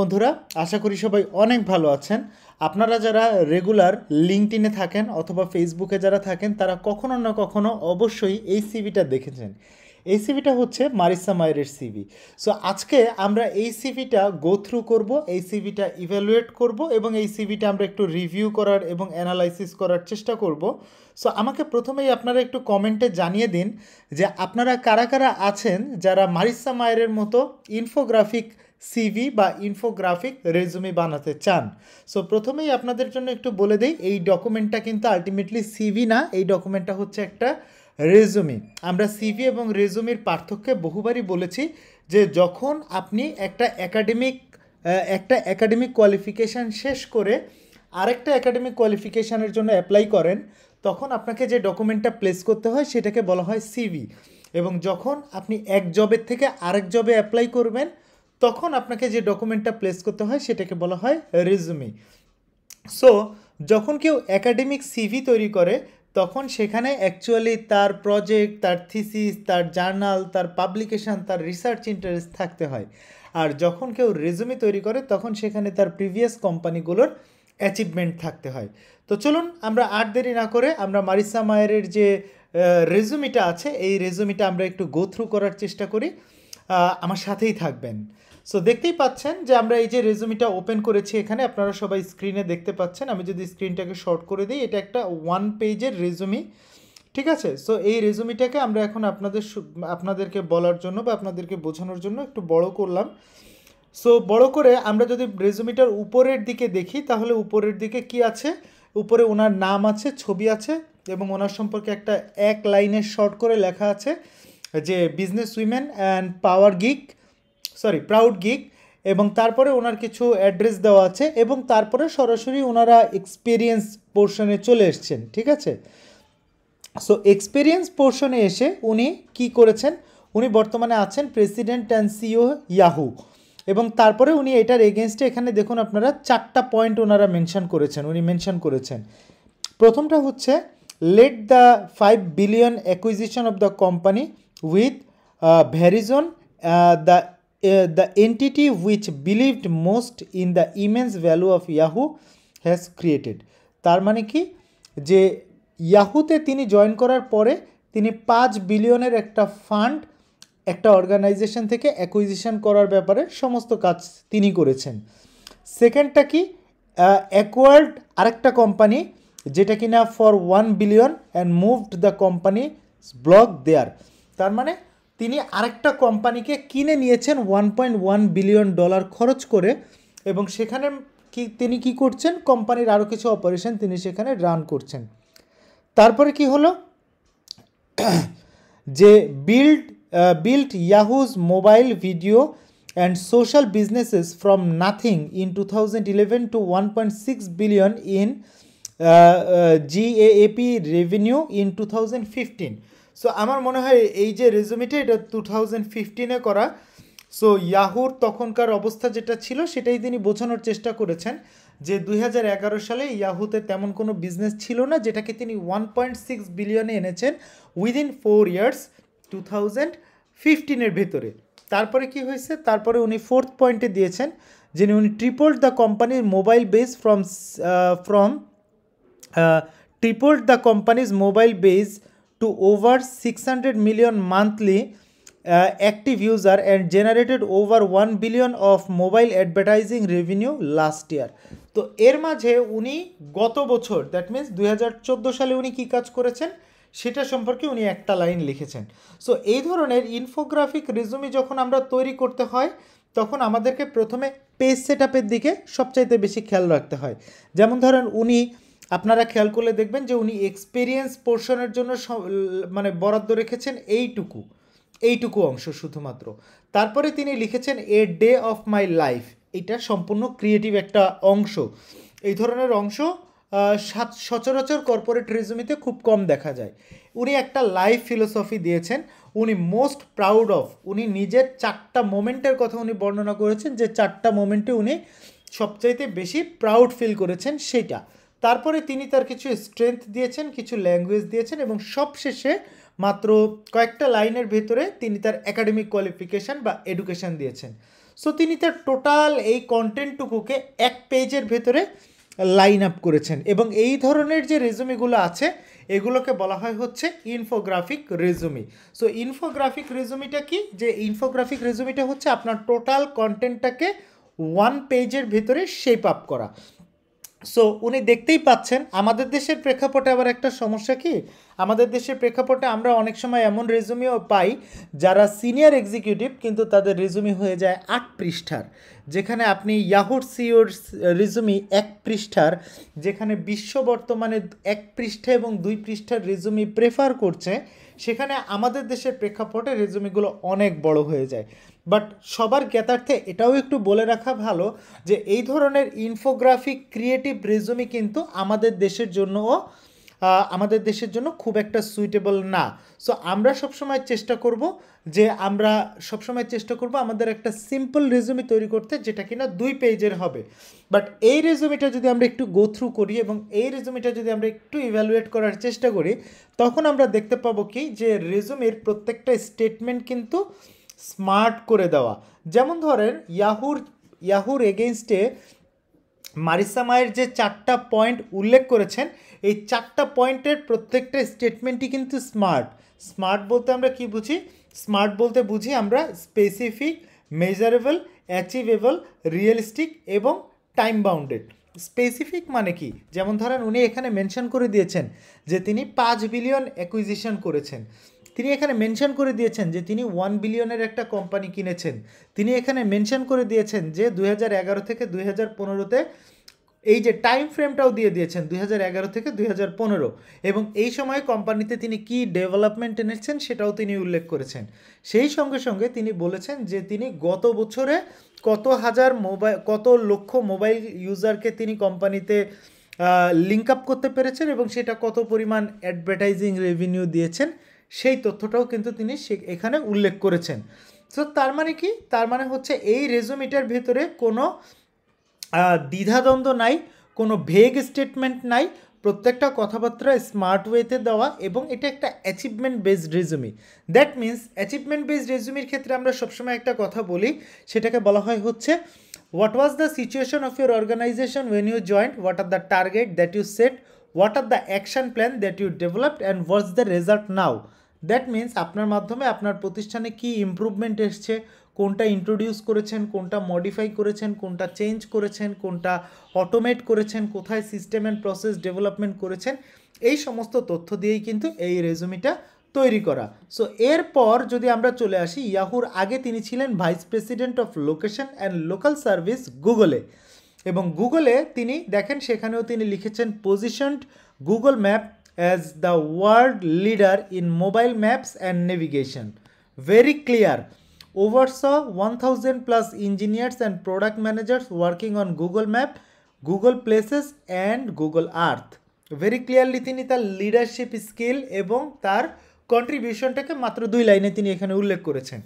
বন্ধুরা আশা করি সবাই অনেক ভালো আছেন আপনারা যারা রেগুলার লিঙ্কটিনে থাকেন অথবা ফেসবুকে যারা থাকেন তারা কখনো না কখনো অবশ্যই এই সিভিটা দেখেছেন এই সিভিটা হচ্ছে মারিসা মায়ের সিভি সো আজকে আমরা এই সিভিটা গো থ্রু করব এই সিভিটা ইভ্যালুয়েট করব এবং এই সিভিটা আমরা একটু রিভিউ করার এবং অ্যানালাইসিস করার চেষ্টা করব সো আমাকে প্রথমেই আপনারা একটু কমেন্টে জানিয়ে দিন যে আপনারা কারা কারা আছেন যারা মারিসা মায়ের মতো ইনফোগ্রাফিক সিভি বা ইনফোগ্রাফিক রেজুমে বানাতে চান সো প্রথমেই আপনাদের জন্য একটু বলে দিই এই ডকুমেন্টটা কিন্তু আলটিমেটলি সিভি না এই ডকুমেন্টটা হচ্ছে একটা রেজুমি আমরা সিভি এবং রেজুমির পার্থক্যে বহুবারই বলেছি যে যখন আপনি একটা একাডেমিক একটা একাডেমিক কোয়ালিফিকেশান শেষ করে আরেকটা একাডেমিক কোয়ালিফিকেশানের জন্য অ্যাপ্লাই করেন তখন আপনাকে যে ডকুমেন্টটা প্লেস করতে হয় সেটাকে বলা হয় সিভি এবং যখন আপনি এক জবের থেকে আরেক জবে অ্যাপ্লাই করবেন তখন আপনাকে যে ডকুমেন্টটা প্লেস করতে হয় সেটাকে বলা হয় রেজুমি সো যখন কেউ একাডেমিক সিভি তৈরি করে তখন সেখানে অ্যাকচুয়ালি তার প্রজেক্ট তার থিসিস তার জার্নাল তার পাবলিকেশান তার রিসার্চ ইন্টারেস্ট থাকতে হয় আর যখন কেউ রেজুমি তৈরি করে তখন সেখানে তার প্রিভিয়াস কোম্পানিগুলোর অ্যাচিভমেন্ট থাকতে হয় তো চলুন আমরা আর দেরি না করে আমরা মারিসা মায়ের যে রেজুমিটা আছে এই রেজুমিটা আমরা একটু গোথ্রু করার চেষ্টা করি আমার সাথেই থাকবেন সো দেখতেই পাচ্ছেন যে আমরা এই যে রেজুমিটা ওপেন করেছি এখানে আপনারা সবাই স্ক্রিনে দেখতে পাচ্ছেন আমি যদি স্ক্রিনটাকে শর্ট করে দিই এটা একটা ওয়ান পেজের রেজুমি ঠিক আছে সো এই রেজুমিটাকে আমরা এখন আপনাদের আপনাদেরকে বলার জন্য বা আপনাদেরকে বোঝানোর জন্য একটু বড় করলাম সো বড় করে আমরা যদি রেজুমিটার উপরের দিকে দেখি তাহলে উপরের দিকে কি আছে উপরে ওনার নাম আছে ছবি আছে এবং ওনার সম্পর্কে একটা এক লাইনের শর্ট করে লেখা আছে যে business women and power geek sorry proud geek এবং তারপরে ওনার কিছু অ্যাড্রেস দেওয়া আছে এবং তারপরে সরাসরি ওনারা এক্সপিরিয়েন্স পোর্শনে চলে এসছেন ঠিক আছে সো এক্সপিরিয়েন্স পোর্শনে এসে উনি কি করেছেন উনি বর্তমানে আছেন প্রেসিডেন্ট অ্যান্ড সিও ইয়াহু এবং তারপরে উনি এটার এগেনস্টে এখানে দেখুন আপনারা চারটা পয়েন্ট ওনারা মেনশন করেছেন উনি মেনশন করেছেন প্রথমটা হচ্ছে let the five billion acquisition of the company with Verizon the uh, the entity which believed most in the immense value of yahoo has created তার মানে কি যে ইয়াহুতে তিনি জয়েন করার পরে তিনি পাঁচ বিলিয়নের একটা ফান্ড একটা অর্গানাইজেশন থেকে অ্যাকুইজিশন করার ব্যাপারে সমস্ত কাজ তিনি করেছেন সেকেন্ডটা কি অ্যাকোয়ার্ড uh, আরেকটা কোম্পানি যেটা কিনা for one billion and moved the company block there তার মানে তিনি আরেকটা কোম্পানিকে কিনে নিয়েছেন one point one billion dollar খরচ করে এবং সেখানে কি তিনি কি করছেন কোম্পানির আরও কিছু অপারেশন তিনি সেখানে রান করছেন তারপরে কি হলো যে build build Yahoo's mobile video and social businesses from nothing in two thousand eleven to one point six billion in GAAP revenue in two thousand fifteen so আমার মনে হয় এই যে রেজুমিটা এটা টু থাউজেন্ড ফিফটিনে করা সো ইয়াহুর তখনকার অবস্থা যেটা ছিল সেটাই তিনি বোঝানোর চেষ্টা করেছেন যে দুই সালে ইয়াহুতে তেমন কোনো বিজনেস ছিল না যেটাকে তিনি ওয়ান পয়েন্ট সিক্স বিলিয়নে এনেছেন within four years two thousand ফিফটিনের ভেতরে তারপরে কি হয়েছে তারপরে উনি ফোর্থ পয়েন্টে দিয়েছেন যিনি উনি ট্রিপল দ্য কোম্পানির mobile base from from triple the company's mobile base to over six million monthly uh, active user and generated over 1 billion of mobile advertising revenue last year তো এর মাঝে উনি গত বছর দ্যাট মিন্স দুই সালে উনি কী কাজ করেছেন সেটা সম্পর্কে উনি একটা লাইন লিখেছেন সো এই ধরনের ইনফোগ্রাফিক রেজুমি যখন আমরা তৈরি করতে হয় তখন আমাদেরকে প্রথমে পেজ সেট দিকে সবচাইতে বেশি খেয়াল রাখতে হয় যেমন ধরেন উনি আপনারা খেয়াল করলে দেখবেন যে উনি এক্সপিরিয়েন্স পোর্শনের জন্য মানে বরাদ্দ রেখেছেন এইটুকু এইটুকু অংশ শুধুমাত্র তারপরে তিনি লিখেছেন a day of my life এটা সম্পূর্ণ ক্রিয়েটিভ একটা অংশ এই ধরনের অংশ সচরাচর কর্পোরেট রেজুমিতে খুব কম দেখা যায় উনি একটা লাইফ ফিলোসফি দিয়েছেন উনি মোস্ট প্রাউড অফ উনি নিজের চারটা মোমেন্টের কথা উনি বর্ণনা করেছেন যে চারটা মোমেন্টে উনি সবচাইতে বেশি প্রাউড ফিল করেছেন সেটা তারপরে তিনি তার কিছু স্ট্রেংথ দিয়েছেন কিছু ল্যাঙ্গুয়েজ দিয়েছেন এবং সবশেষে মাত্র কয়েকটা লাইনের ভেতরে তিনি তার একাডেমিক কোয়ালিফিকেশান বা এডুকেশান দিয়েছেন সো তিনি তার টোটাল এই কন্টেন্টটুকুকে এক পেজের ভেতরে লাইন আপ করেছেন এবং এই ধরনের যে রেজুমিগুলো আছে এগুলোকে বলা হয় হচ্ছে ইনফোগ্রাফিক রেজুমি সো ইনফোগ্রাফিক রেজুমিটা কি যে ইনফোগ্রাফিক রেজুমিটা হচ্ছে আপনার টোটাল কন্টেন্টটাকে ওয়ান পেজের ভেতরে শেপ আপ করা সো উনি দেখতেই পাচ্ছেন আমাদের দেশের প্রেক্ষাপটে আবার একটা সমস্যা কি আমাদের দেশের প্রেক্ষাপটে আমরা অনেক সময় এমন রেজুমিও পাই যারা সিনিয়র এক্সিকিউটিভ কিন্তু তাদের রেজুমি হয়ে যায় আট পৃষ্ঠার যেখানে আপনি ইয়াহুর সিওর রিজুমি এক পৃষ্ঠার যেখানে বিশ্ব বর্তমানে এক পৃষ্ঠা এবং দুই পৃষ্ঠার রিজুমি প্রেফার করছে সেখানে আমাদের দেশের প্রেক্ষাপটে রেজুমিগুলো অনেক বড় হয়ে যায় বাট সবার জ্ঞাতার্থে এটাও একটু বলে রাখা ভালো যে এই ধরনের ইনফোগ্রাফিক ক্রিয়েটিভ রেজুমি কিন্তু আমাদের দেশের জন্যও আমাদের দেশের জন্য খুব একটা সুইটেবল না সো আমরা সবসময় চেষ্টা করব যে আমরা সবসময় চেষ্টা করব আমাদের একটা সিম্পল রেজুমি তৈরি করতে যেটা কিনা দুই পেজের হবে বাট এই রেজুমিটা যদি আমরা একটু গো থ্রু করি এবং এই রেজুমিটা যদি আমরা একটু ইভ্যালুয়েট করার চেষ্টা করি তখন আমরা দেখতে পাবো কি যে রেজুমির প্রত্যেকটা স্টেটমেন্ট কিন্তু স্মার্ট করে দেওয়া যেমন ধরেন ইয়াহুর ইয়াহুর এগেনস্টে মারিসা মায়ের যে চারটা পয়েন্ট উল্লেখ করেছেন এই চারটা পয়েন্টের প্রত্যেকটা স্টেটমেন্টই কিন্তু স্মার্ট স্মার্ট বলতে আমরা কি বুঝি স্মার্ট বলতে বুঝি আমরা স্পেসিফিক মেজারেবল অ্যাচিভেবল রিয়েলিস্টিক এবং টাইম বাউন্ডেড স্পেসিফিক মানে কি যেমন ধরেন উনি এখানে মেনশন করে দিয়েছেন যে তিনি পাঁচ বিলিয়ন অ্যাকুইজিশন করেছেন তিনি এখানে মেনশন করে দিয়েছেন যে তিনি ওয়ান বিলিয়নের একটা কোম্পানি কিনেছেন তিনি এখানে মেনশন করে দিয়েছেন যে দুই থেকে দুই হাজার পনেরোতে এই যে টাইম ফ্রেমটাও দিয়ে দিয়েছেন দুই থেকে দুই এবং এই সময়ে কোম্পানিতে তিনি কি ডেভেলপমেন্ট এনেছেন সেটাও তিনি উল্লেখ করেছেন সেই সঙ্গে সঙ্গে তিনি বলেছেন যে তিনি গত বছরে কত হাজার মোবাইল কত লক্ষ মোবাইল ইউজারকে তিনি কোম্পানিতে লিঙ্ক আপ করতে পেরেছেন এবং সেটা কত পরিমাণ অ্যাডভার্টাইজিং রেভিনিউ দিয়েছেন সেই তথ্যটাও কিন্তু তিনি এখানে উল্লেখ করেছেন তো তার মানে কি তার মানে হচ্ছে এই রেজুমিটার ভেতরে কোনো দ্বিধাদ্বন্দ্ব নাই কোনো ভেগ স্টেটমেন্ট নাই প্রত্যেকটা কথাবার্তা স্মার্ট ওয়েতে দেওয়া এবং এটা একটা achievement based resume that means achievement based রেজুমির ক্ষেত্রে আমরা সবসময় একটা কথা বলি সেটাকে বলা হয় হচ্ছে what was the situation of your organization when you joined what are the target that you set what are the action plan that you developed and what's the result now that means আপনার মাধ্যমে আপনার প্রতিষ্ঠানে কি improvement এসছে কোনটা introduce করেছেন কোনটা modify করেছেন কোনটা চেঞ্জ করেছেন কোনটা অটোমেট করেছেন কোথায় সিস্টেম অ্যান্ড প্রসেস ডেভেলপমেন্ট করেছেন এই সমস্ত তথ্য দিয়েই কিন্তু এই রেজুমিটা তৈরি করা সো এরপর যদি আমরা চলে আসি ইয়াহুর আগে তিনি ছিলেন vice president of location and local service গুগলে এবং গুগলে তিনি দেখেন সেখানেও তিনি লিখেছেন positioned Google map as the world leader in mobile maps and navigation. Very clear. Oversaw 1000 plus engineers and product managers working on Google Map, Google Places and Google Earth. Very clearly তিনি তার leadership skill এবং তার কন্ট্রিবিউশনটাকে মাত্র দুই লাইনে তিনি এখানে উল্লেখ করেছেন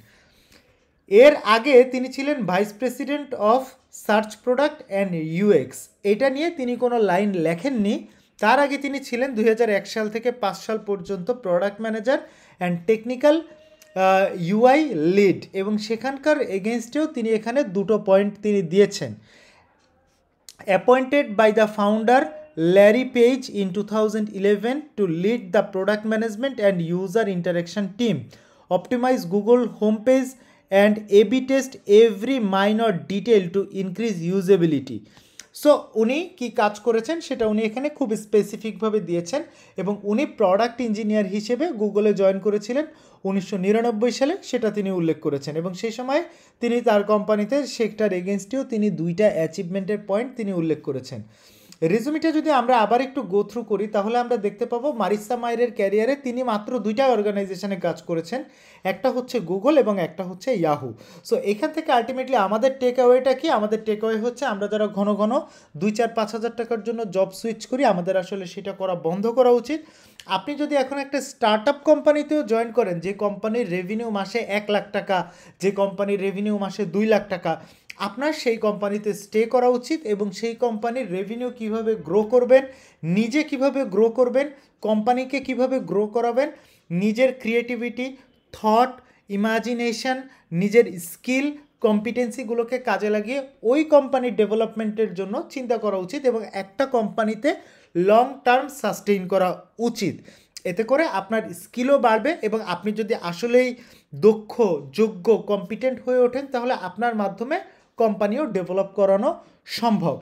এর আগে তিনি ছিলেন vice president of search product and UX এটা নিয়ে তিনি কোনো লাইন লেখেননি তার আগে তিনি ছিলেন দুই সাল থেকে পাঁচ সাল পর্যন্ত product manager and technical UI lead এবং সেখানকার এগেনস্টেও তিনি এখানে দুটো পয়েন্ট তিনি দিয়েছেন appointed by the founder Larry Page in two thousand eleven to lead the product management and user interaction team optimize Google home page and A B test every minor detail to increase usability so উনি কি কাজ করেছেন সেটা উনি এখানে খুব স্পেসিফিকভাবে দিয়েছেন এবং উনি প্রোডাক্ট ইঞ্জিনিয়ার হিসেবে গুগলে জয়েন করেছিলেন উনিশশো সালে সেটা তিনি উল্লেখ করেছেন এবং সেই সময় তিনি তার কোম্পানিতে সেক্টর এগেনস্টেও তিনি দুইটা অ্যাচিভমেন্টের পয়েন্ট তিনি উল্লেখ করেছেন রেজুমিটা যদি আমরা আবার একটু গো থ্রু করি তাহলে আমরা দেখতে পাবো মারিসা মায়ের ক্যারিয়ারে তিনি মাত্র দুইটা অর্গানাইজেশনে কাজ করেছেন একটা হচ্ছে গুগল এবং একটা হচ্ছে ইয়াহু সো এখান থেকে আলটিমেটলি আমাদের টেক অ্যাওয়েটা কি আমাদের টেক অ্যাওয়ে হচ্ছে আমরা যারা ঘন ঘন দুই চার পাঁচ হাজার টাকার জন্য জব সুইচ করি আমাদের আসলে সেটা করা বন্ধ করা উচিত আপনি যদি এখন একটা স্টার্ট আপ কোম্পানিতেও জয়েন করেন যে কোম্পানির রেভিনিউ মাসে এক লাখ টাকা যে কোম্পানির রেভিনিউ মাসে দুই লাখ টাকা আপনার সেই কোম্পানিতে স্টে করা উচিত এবং সেই কোম্পানির রেভিনিউ কিভাবে গ্রো করবেন নিজে কিভাবে গ্রো করবেন কোম্পানিকে কিভাবে গ্রো করাবেন নিজের ক্রিয়েটিভিটি থট ইমাজিনেশন নিজের স্কিল কম্পিটেন্সিগুলোকে কাজে লাগিয়ে ওই কোম্পানির ডেভেলপমেন্টের জন্য চিন্তা করা উচিত এবং একটা কোম্পানিতে লং টার্ম সাস্টেইন করা উচিত এতে করে আপনার স্কিলও বাড়বে এবং আপনি যদি আসলেই দক্ষ যোগ্য কম্পিটেন্ট হয়ে ওঠেন তাহলে আপনার মাধ্যমে কোম্পানিও ডেভেলপ করানো সম্ভব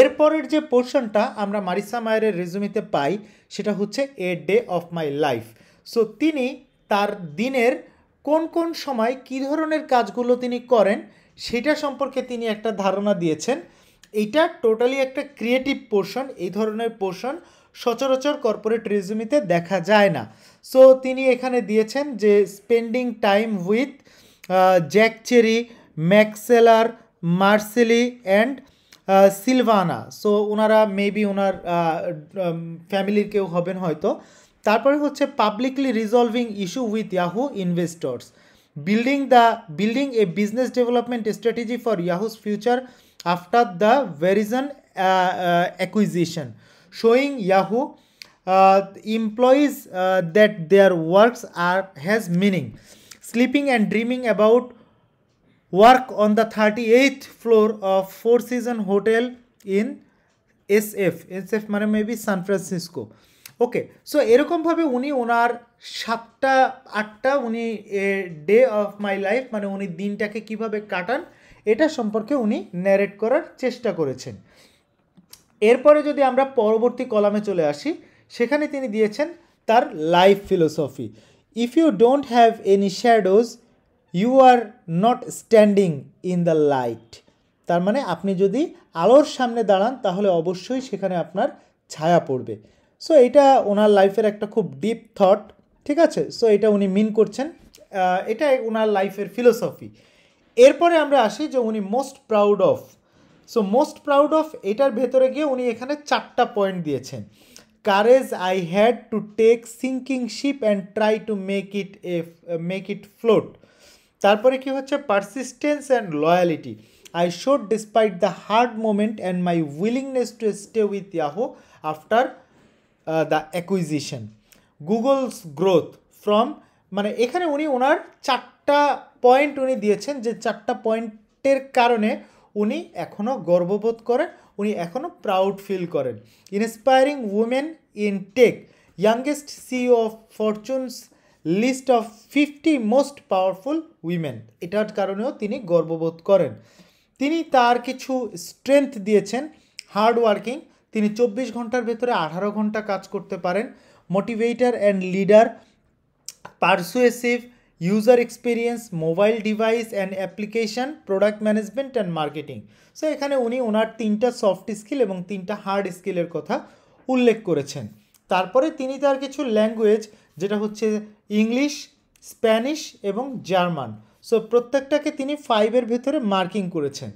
এরপরের যে পোর্শনটা আমরা মারিসা মায়ের রেজুমিতে পাই সেটা হচ্ছে a day of my life so তিনি তার দিনের কোন কোন সময় কি ধরনের কাজগুলো তিনি করেন সেটা সম্পর্কে তিনি একটা ধারণা দিয়েছেন এটা টোটালি একটা ক্রিয়েটিভ পোর্শন এই ধরনের পোর্শন সচরাচর কর্পোরেট রেজুমিতে দেখা যায় না সো তিনি এখানে দিয়েছেন যে spending time with Zachary Macallister Marielle and Sylvana so ওনারা মেবি ওনার ফ্যামিলির কেউ হবেন হয়তো তারপরে হচ্ছে publicly resolving issue with Yahoo investors building the building a business development strategy for Yahoo's future after the Verizon acquisition showing Yahoo employees that their works are has meaning sleeping and dreaming about work on the 38th floor of Four Season Hotel in SF. SF মানে maybe San Francisco okay so এরকমভাবে উনি ওনার সাতটা আটটা উনি day of my life মানে উনি দিনটাকে কিভাবে কাটান এটা সম্পর্কে উনি ন্যারেট করার চেষ্টা করেছেন এরপরে যদি আমরা পরবর্তী কলামে চলে আসি সেখানে তিনি দিয়েছেন তার life philosophy if you don't have any shadows you are not standing in the light তার মানে আপনি যদি আলোর সামনে দাঁড়ান তাহলে অবশ্যই সেখানে আপনার ছায়া পড়বে সো এটা ওনার লাইফের একটা খুব ডিপ থট ঠিক আছে সো এটা উনি মিন করছেন এটা ওনার লাইফের ফিলোসফি এরপরে আমরা আসি যে উনি most proud of so most proud of এটার ভেতরে গিয়ে উনি এখানে চারটা পয়েন্ট দিয়েছেন courage I had to take sinking ship and try to make it a make it float তারপরে কি হচ্ছে persistence and loyalty I showed despite the hard moment and my willingness to stay with Yahoo after the acquisition Google's growth from মানে এখানে উনি ওনার চারটা point উনি দিয়েছেন যে চারটা পয়েন্টের কারণে উনি এখনও গর্ববোধ করেন উনি এখনও প্রাউড ফিল করেন inspiring women in tech youngest CEO of Fortune's list of fifty most powerful women এটার কারণেও তিনি গর্ববোধ করেন তিনি তার কিছু স্ট্রেংথ দিয়েছেন হার্ড ওয়ার্কিং তিনি চব্বিশ ঘন্টার ভেতরে আঠারো ঘন্টা কাজ করতে পারেন motivator and leader persuasive user experience mobile device and application product management and marketing so এখানে উনি ওনার তিনটা সফট স্কিল এবং তিনটা হার্ড স্কিলের কথা উল্লেখ করেছেন তারপরে তিনি তার কিছু ল্যাঙ্গুয়েজ যেটা হচ্ছে ইংলিশ স্প্যানিশ এবং জার্মান সো প্রত্যেকটাকে তিনি ফাইভের ভেতরে মার্কিং করেছেন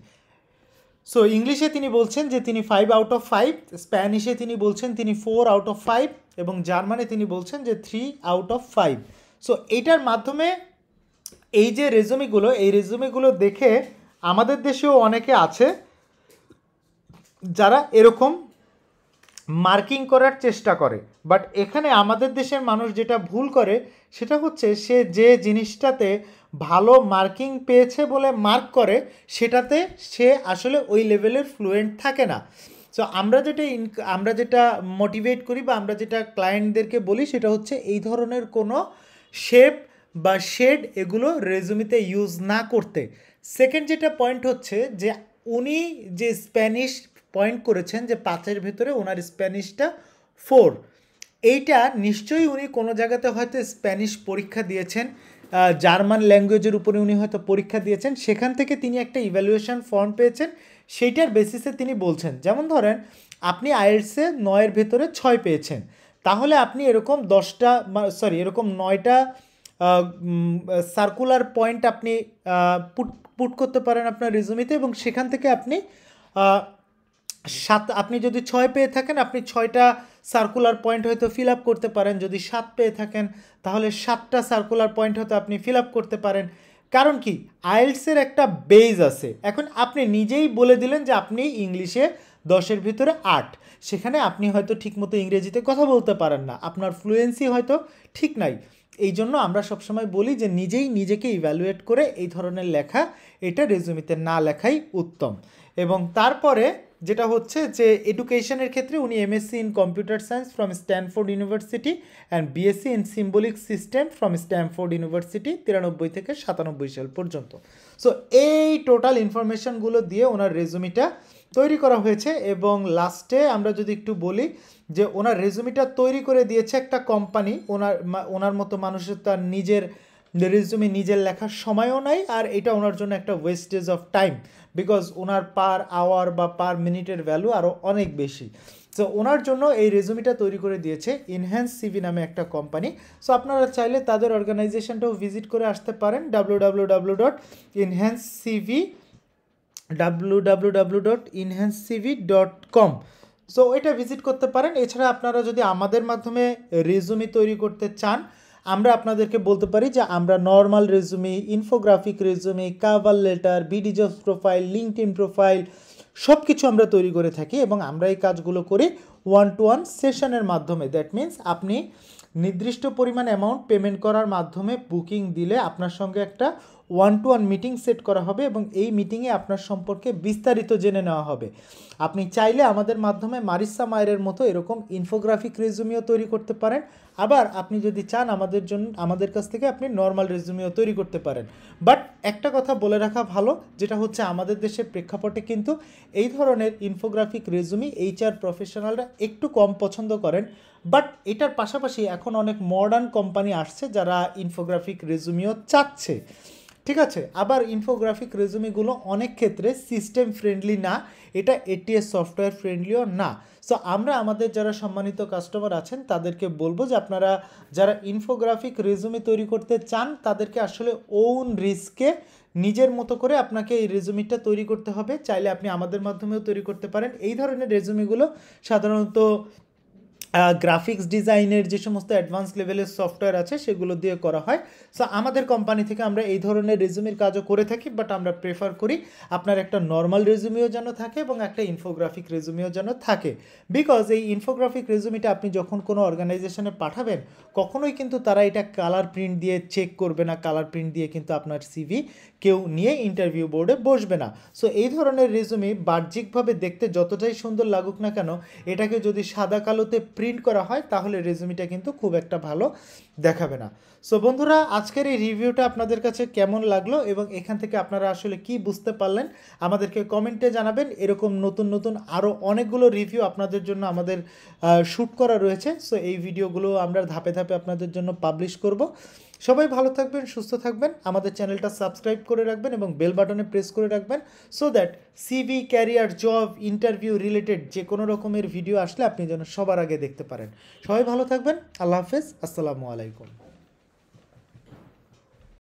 সো ইংলিশে তিনি বলছেন যে তিনি ফাইভ আউট অফ ফাইভ স্প্যানিশে তিনি বলছেন তিনি ফোর আউট অফ ফাইভ এবং জার্মানে তিনি বলছেন যে three out of five so এটার মাধ্যমে এই যে রেজুমিগুলো এই রেজুমিগুলো দেখে আমাদের দেশেও অনেকে আছে যারা এরকম মার্কিং করার চেষ্টা করে বাট এখানে আমাদের দেশের মানুষ যেটা ভুল করে সেটা হচ্ছে সে যে জিনিসটাতে ভালো মার্কিং পেয়েছে বলে মার্ক করে সেটাতে সে আসলে ওই লেভেলের ফ্লুয়েন্ট থাকে না সো আমরা যেটা ইন আমরা যেটা মোটিভেট করি বা আমরা যেটা ক্লায়েন্টদেরকে বলি সেটা হচ্ছে এই ধরনের কোনো শেপ বা শেড এগুলো রেজুমিতে ইউজ না করতে সেকেন্ড যেটা পয়েন্ট হচ্ছে যে উনি যে স্প্যানিশ পয়েন্ট করেছেন যে পাঁচের ভেতরে ওনার স্প্যানিশটা ফোর এইটা নিশ্চয়ই উনি কোনো জায়গাতে হয়তো স্প্যানিশ পরীক্ষা দিয়েছেন জার্মান ল্যাঙ্গুয়েজের উপরে উনি হয়তো পরীক্ষা দিয়েছেন সেখান থেকে তিনি একটা ইভ্যালুয়েশন ফর্ম পেয়েছেন সেইটার বেসিসে তিনি বলছেন যেমন ধরেন আপনি আইএলসে নয়ের ভেতরে ছয় পেয়েছেন তাহলে আপনি এরকম দশটা সরি এরকম নয়টা সার্কুলার পয়েন্ট আপনি পুট পুট করতে পারেন আপনার রেজুমিতে এবং সেখান থেকে আপনি সাত আপনি যদি ছয় পেয়ে থাকেন আপনি ছয়টা সার্কুলার পয়েন্ট হয়তো ফিল আপ করতে পারেন যদি সাত পেয়ে থাকেন তাহলে সাতটা সার্কুলার পয়েন্ট হয়তো আপনি ফিল আপ করতে পারেন কারণ কি আইলসের একটা বেজ আছে এখন আপনি নিজেই বলে দিলেন যে আপনি ইংলিশে দশের ভিতরে আট সেখানে আপনি হয়তো ঠিকমতো ইংরেজিতে কথা বলতে পারেন না আপনার ফ্লুয়েন্সি হয়তো ঠিক নাই এই জন্য আমরা সবসময় বলি যে নিজেই নিজেকে ইভ্যালুয়েট করে এই ধরনের লেখা এটা রেজুমিতে না লেখাই উত্তম এবং তারপরে যেটা হচ্ছে যে এডুকেশনের ক্ষেত্রে উনি MSc in computer science from Stanford University and BSc in symbolic system from Stanford University তিরানব্বই থেকে সাতানব্বই সাল পর্যন্ত সো এই টোটাল ইনফরমেশানগুলো দিয়ে ওনার রেজুমিটা তৈরি করা হয়েছে এবং লাস্টে আমরা যদি একটু বলি যে ওনার রেজুমিটা তৈরি করে দিয়েছে একটা কোম্পানি ওনার ওনার মতো মানুষের তার নিজের রেজুমে নিজের লেখার সময়ও নাই আর এটা ওনার জন্য একটা ওয়েস্টেজ অফ টাইম বিকজ ওনার পার আওয়ার বা পার মিনিটের ভ্যালু আরও অনেক বেশি সো ওনার জন্য এই রেজুমিটা তৈরি করে দিয়েছে ইনহ্যান্স সিভি নামে একটা কোম্পানি সো আপনারা চাইলে তাদের অর্গানাইজেশনটাও ভিজিট করে আসতে পারেন W W W dot enhance CV W W W dot enhance CV dot com so এটা ভিজিট করতে পারেন এছাড়া আপনারা যদি আমাদের মাধ্যমে রেজুমি তৈরি করতে চান আমরা আপনাদেরকে বলতে পারি যে আমরা normal resume infographic resume cover letter bdjobs profile LinkedIn profile সব কিছু আমরা তৈরি করে থাকি এবং আমরা এই কাজগুলো করি ওয়ান টু ওয়ান সেশনের মাধ্যমে দ্যাট মিন্স আপনি নির্দিষ্ট পরিমাণ অ্যামাউন্ট পেমেন্ট করার মাধ্যমে বুকিং দিলে আপনার সঙ্গে একটা one to one meeting set করা হবে এবং এই মিটিংয়ে আপনার সম্পর্কে বিস্তারিত জেনে নেওয়া হবে আপনি চাইলে আমাদের মাধ্যমে মারিসা মায়ের মতো এরকম ইনফোগ্রাফিক রেজুমিও তৈরি করতে পারেন আবার আপনি যদি চান আমাদের জন্য আমাদের কাছ থেকে আপনি নর্মাল রেজুমিও তৈরি করতে পারেন বাট একটা কথা বলে রাখা ভালো যেটা হচ্ছে আমাদের দেশের প্রেক্ষাপটে কিন্তু এই ধরনের ইনফোগ্রাফিক রেজুমি এইচআর প্রফেশনালরা একটু কম পছন্দ করেন বাট এটার পাশাপাশি এখন অনেক মডার্ন কোম্পানি আসছে যারা ইনফোগ্রাফিক রেজুমিও চাচ্ছে ঠিক আছে আবার ইনফোগ্রাফিক রেজুমিগুলো অনেক ক্ষেত্রে সিস্টেম ফ্রেন্ডলি না এটা এটিএস সফটওয়্যার ফ্রেন্ডলিও না সো আমরা আমাদের যারা সম্মানিত কাস্টমার আছেন তাদেরকে বলবো যে আপনারা যারা ইনফোগ্রাফিক রেজুমি তৈরি করতে চান তাদেরকে আসলে ওন রিস্কে নিজের মতো করে আপনাকে এই রেজুমিটা তৈরি করতে হবে চাইলে আপনি আমাদের মাধ্যমেও তৈরি করতে পারেন এই ধরনের রেজুমিগুলো সাধারণত গ্রাফিক্স ডিজাইনের যে সমস্ত অ্যাডভান্স লেভেলের সফটওয়্যার আছে সেগুলো দিয়ে করা হয় সো আমাদের কোম্পানি থেকে আমরা এই ধরনের রেজুমের কাজও করে থাকি বাট আমরা প্রেফার করি আপনার একটা নর্মাল রেজুমিও যেন থাকে এবং একটা ইনফোগ্রাফিক রেজুমিও যেন থাকে বিকজ এই ইনফোগ্রাফিক রেজুমিটা আপনি যখন কোনো অর্গানাইজেশনে পাঠাবেন কখনোই কিন্তু তারা এটা কালার প্রিন্ট দিয়ে চেক করবে না কালার প্রিন্ট দিয়ে কিন্তু আপনার সিভি কেউ নিয়ে ইন্টারভিউ বোর্ডে বসবে না সো এই ধরনের রেজুমি বাহ্যিকভাবে দেখতে যতটাই সুন্দর লাগুক না কেন এটাকে যদি সাদা কালোতে প্রিন্ট করা হয় তাহলে রেজুমিটা কিন্তু খুব একটা ভালো দেখাবে না সো বন্ধুরা আজকের এই রিভিউটা আপনাদের কাছে কেমন লাগলো এবং এখান থেকে আপনারা আসলে কি বুঝতে পারলেন আমাদেরকে কমেন্টে জানাবেন এরকম নতুন নতুন আরও অনেকগুলো রিভিউ আপনাদের জন্য আমাদের শ্যুট করা রয়েছে সো এই ভিডিওগুলো আমরা ধাপে ধাপে আপনাদের জন্য পাবলিশ করবো সবাই ভালো থাকবেন সুস্থ থাকবেন আমাদের চ্যানেলটা সাবস্ক্রাইব করে রাখবেন এবং বেল বাটনে প্রেস করে রাখবেন so that CV career job interview related যে কোনো রকমের ভিডিও আসলে আপনি যেন সবার আগে দেখতে পারেন সবাই ভালো থাকবেন আল্লাহ হাফেজ আসসালামু আলাইকুম